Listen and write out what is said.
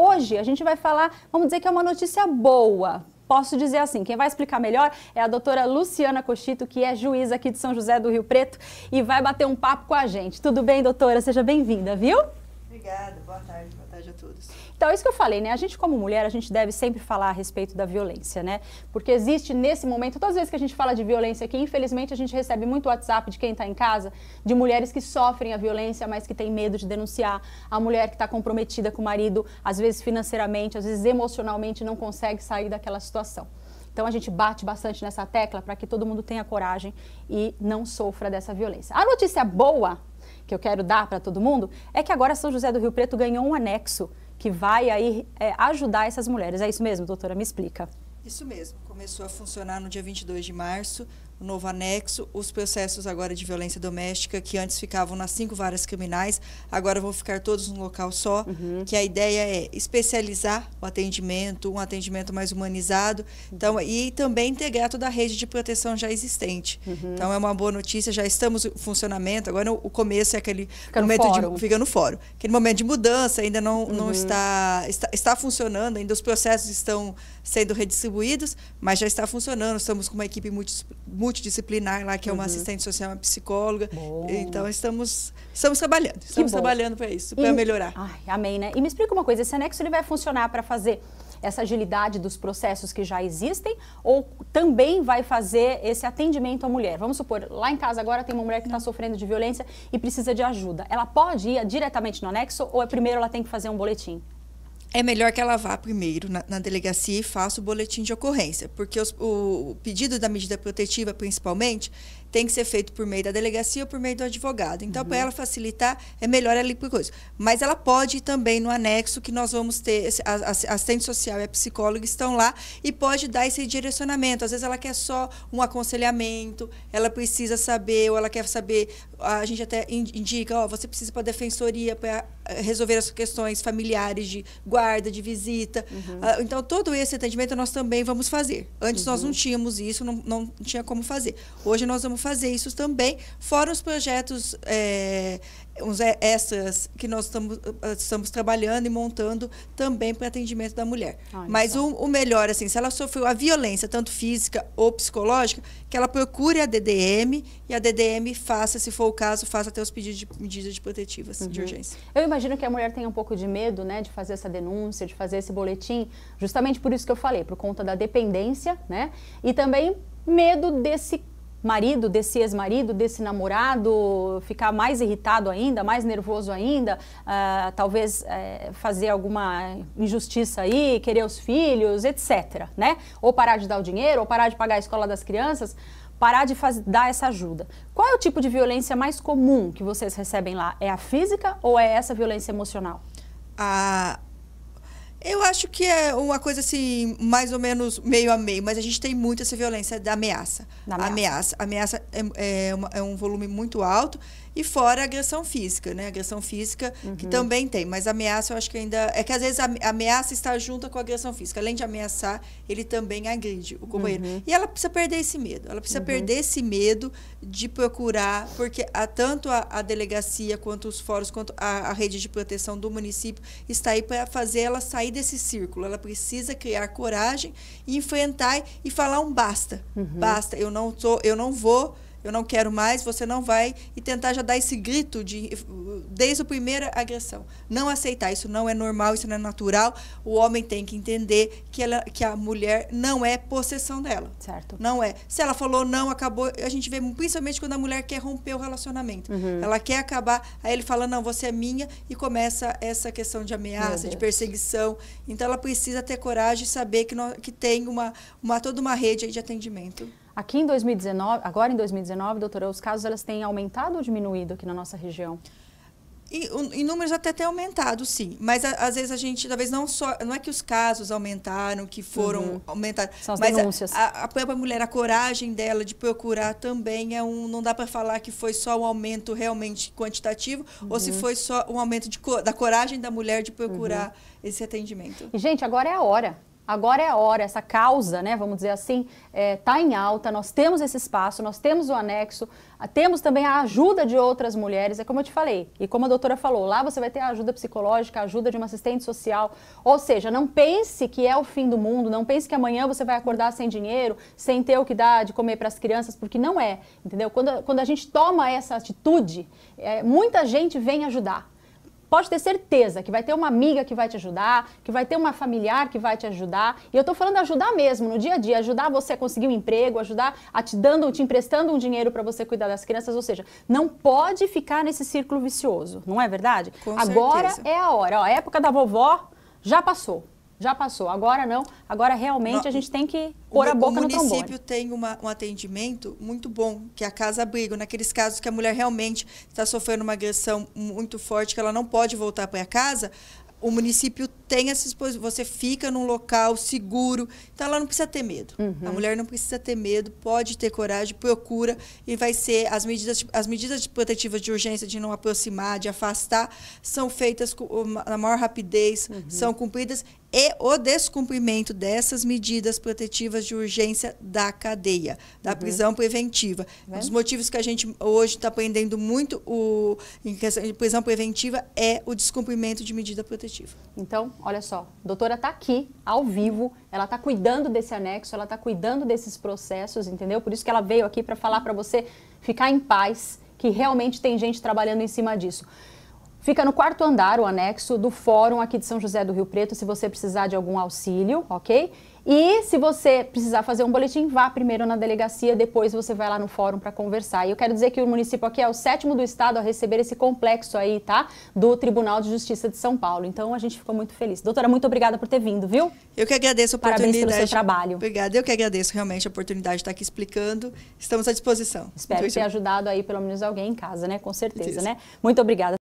Hoje a gente vai falar, vamos dizer que é uma notícia boa. Posso dizer assim, quem vai explicar melhor é a doutora Luciana Cochito, que é juíza aqui de São José do Rio Preto e vai bater um papo com a gente. Tudo bem, doutora? Seja bem-vinda, viu? Obrigada, boa tarde, boa tarde a todos. Então, é isso que eu falei, né? A gente, como mulher, a gente deve sempre falar a respeito da violência, né? Porque existe nesse momento, todas as vezes que a gente fala de violência aqui, infelizmente a gente recebe muito WhatsApp de quem está em casa, de mulheres que sofrem a violência, mas que têm medo de denunciar. A mulher que está comprometida com o marido, às vezes financeiramente, às vezes emocionalmente, não consegue sair daquela situação. Então a gente bate bastante nessa tecla para que todo mundo tenha coragem e não sofra dessa violência. A notícia boa que eu quero dar para todo mundo, é que agora São José do Rio Preto ganhou um anexo que vai aí é, ajudar essas mulheres. É isso mesmo, doutora? Me explica. Isso mesmo. Começou a funcionar no dia 22 de março o novo anexo, os processos agora de violência doméstica, que antes ficavam nas cinco varas criminais, agora vão ficar todos num local só, uhum. que a ideia é especializar o atendimento, um atendimento mais humanizado, então, e também integrar toda a rede de proteção já existente. Uhum. Então, é uma boa notícia, já estamos em funcionamento, agora o começo é aquele fica momento fórum. de... Fica no fórum. Aquele momento de mudança, ainda não, uhum. não está, está, está funcionando, ainda os processos estão sendo redistribuídos, mas já está funcionando, estamos com uma equipe muito, muito multidisciplinar lá, que é uma uhum. assistente social, uma psicóloga. Bom. Então, estamos, estamos trabalhando. Estamos trabalhando para isso, para melhorar. Ai, amém, né? E me explica uma coisa, esse anexo ele vai funcionar para fazer essa agilidade dos processos que já existem ou também vai fazer esse atendimento à mulher? Vamos supor, lá em casa agora tem uma mulher que está sofrendo de violência e precisa de ajuda. Ela pode ir diretamente no anexo ou é primeiro ela tem que fazer um boletim? é melhor que ela vá primeiro na, na, delegacia e faça o boletim de ocorrência, porque os, o, o, pedido da medida protetiva, principalmente, tem que ser feito por meio da delegacia ou por meio do advogado. Então, uhum. para ela facilitar, é melhor ela ir por coisa. Mas ela pode ir também no anexo que nós vamos ter, a, a assistente social e a psicóloga estão lá e pode dar esse direcionamento. Às vezes ela quer só um aconselhamento, ela precisa saber, ou ela quer saber, a gente até indica, ó, você precisa para a defensoria para eh, resolver as questões familiares de guarda, de visita. Uhum. Ah, então, todo esse atendimento nós também vamos fazer. Antes uhum. nós não uhum. tínhamos isso, não, não tinha como fazer. Hoje nós vamos fazer isso também, fora os projetos, é, uns extras que nós estamos, eh, estamos trabalhando e montando também para atendimento da mulher. Olha Mas o, o, melhor, assim, se ela sofreu a violência, tanto física ou psicológica, que ela procure a DDM e a DDM faça, se for o caso, faça até os pedidos de medidas protetivas uhum. de urgência. Eu imagino que a mulher tenha um pouco de medo, né, de fazer essa denúncia, de fazer esse boletim, justamente por isso que eu falei, por conta da dependência, né, e também medo desse marido, desse ex-marido, desse namorado, ficar mais irritado ainda, mais nervoso ainda, uh, talvez uh, fazer alguma injustiça aí, querer os filhos, etc. Né? Ou parar de dar o dinheiro, ou parar de pagar a escola das crianças, parar de faz, dar essa ajuda. Qual é o tipo de violência mais comum que vocês recebem lá? É a física ou é essa violência emocional? A, ah, eu acho que é uma coisa assim, mais ou menos meio a meio, mas a gente tem muito essa violência da ameaça. Da ameaça. ameaça, ameaça é, é, uma, é, um volume muito alto. E fora a agressão física, né? A agressão física, uhum. que também tem, mas ameaça eu acho que ainda. É que às vezes a ameaça está junta com a agressão física. Além de ameaçar, ele também agride o companheiro. Uhum. E ela precisa perder esse medo. Ela precisa uhum. perder esse medo de procurar, porque a, tanto a, a, delegacia, quanto os fóruns, quanto a, a rede de proteção do município está aí para fazer ela sair sair desse círculo. Ela precisa criar coragem, enfrentar e falar um basta. Uhum. Basta, eu não tô, eu não vou eu não quero mais, você não vai, e tentar já dar esse grito de desde a primeira agressão. Não aceitar, isso não é normal, isso não é natural. O homem tem que entender que, ela, que a mulher não é possessão dela. Certo. Não é. Se ela falou não, acabou. A gente vê principalmente quando a mulher quer romper o relacionamento. Uhum. Ela quer acabar, aí ele fala, não, você é minha, e começa essa questão de ameaça, de perseguição. Então ela precisa ter coragem e saber que, que tem uma, uma, toda uma rede de atendimento. Aqui em 2019, agora em 2019, doutora, os casos elas têm aumentado ou diminuído aqui na nossa região? E, em números até tem aumentado, sim. Mas a, às vezes a gente, talvez não só. Não é que os casos aumentaram, que foram uhum. aumentados. São as mas denúncias. A, a, a própria mulher, a coragem dela de procurar também é um. Não dá para falar que foi só um aumento realmente quantitativo uhum. ou se uhum. foi só um aumento de, da coragem da mulher de procurar uhum. esse atendimento. E, gente, agora é a hora agora é a hora, essa causa, né, vamos dizer assim, está é, tá em alta, nós temos esse espaço, nós temos o anexo, temos também a ajuda de outras mulheres, é como eu te falei, e como a doutora falou, lá você vai ter a ajuda psicológica, a ajuda de uma assistente social, ou seja, não pense que é o fim do mundo, não pense que amanhã você vai acordar sem dinheiro, sem ter o que dar de comer para as crianças, porque não é, entendeu? Quando, quando a gente toma essa atitude, é, muita gente vem ajudar pode ter certeza que vai ter uma amiga que vai te ajudar, que vai ter uma familiar que vai te ajudar. E eu estou falando ajudar mesmo, no dia a dia, ajudar você a conseguir um emprego, ajudar a te dando, te emprestando um dinheiro para você cuidar das crianças, ou seja, não pode ficar nesse círculo vicioso, não é verdade? Com Agora certeza. é a hora, Ó, a época da vovó já passou já passou. Agora não, agora realmente a gente tem que pôr o, a boca no trombone. O município tem uma, um atendimento muito bom, que é a Casa Abrigo. Naqueles casos que a mulher realmente está sofrendo uma agressão muito forte, que ela não pode voltar para casa, o município tem essa exposição. Você fica num local seguro, então ela não precisa ter medo. Uhum. A mulher não precisa ter medo, pode ter coragem, procura e vai ser as medidas, as medidas protetivas de urgência de não aproximar, de afastar, são feitas com, na maior rapidez, uhum. são cumpridas e o descumprimento dessas medidas protetivas de urgência da cadeia, da uhum. prisão preventiva. Uhum. Um dos né? motivos que a gente hoje está aprendendo muito o, em questão de prisão preventiva é o descumprimento de medida protetiva. Então, olha só, a doutora está aqui, ao vivo, ela está cuidando desse anexo, ela está cuidando desses processos, entendeu? Por isso que ela veio aqui para falar para você ficar em paz, que realmente tem gente trabalhando em cima disso. Fica no quarto andar, o anexo do Fórum aqui de São José do Rio Preto, se você precisar de algum auxílio, ok? E se você precisar fazer um boletim, vá primeiro na delegacia, depois você vai lá no fórum para conversar. E eu quero dizer que o município aqui é o sétimo do estado a receber esse complexo aí, tá? Do Tribunal de Justiça de São Paulo. Então a gente ficou muito feliz. Doutora, muito obrigada por ter vindo, viu? Eu que agradeço a oportunidade. Parabéns pelo seu trabalho. Obrigada. Eu que agradeço realmente a oportunidade de estar aqui explicando. Estamos à disposição. Espero ter ajudado aí pelo menos alguém em casa, né? Com certeza, Isso. né? Muito obrigada.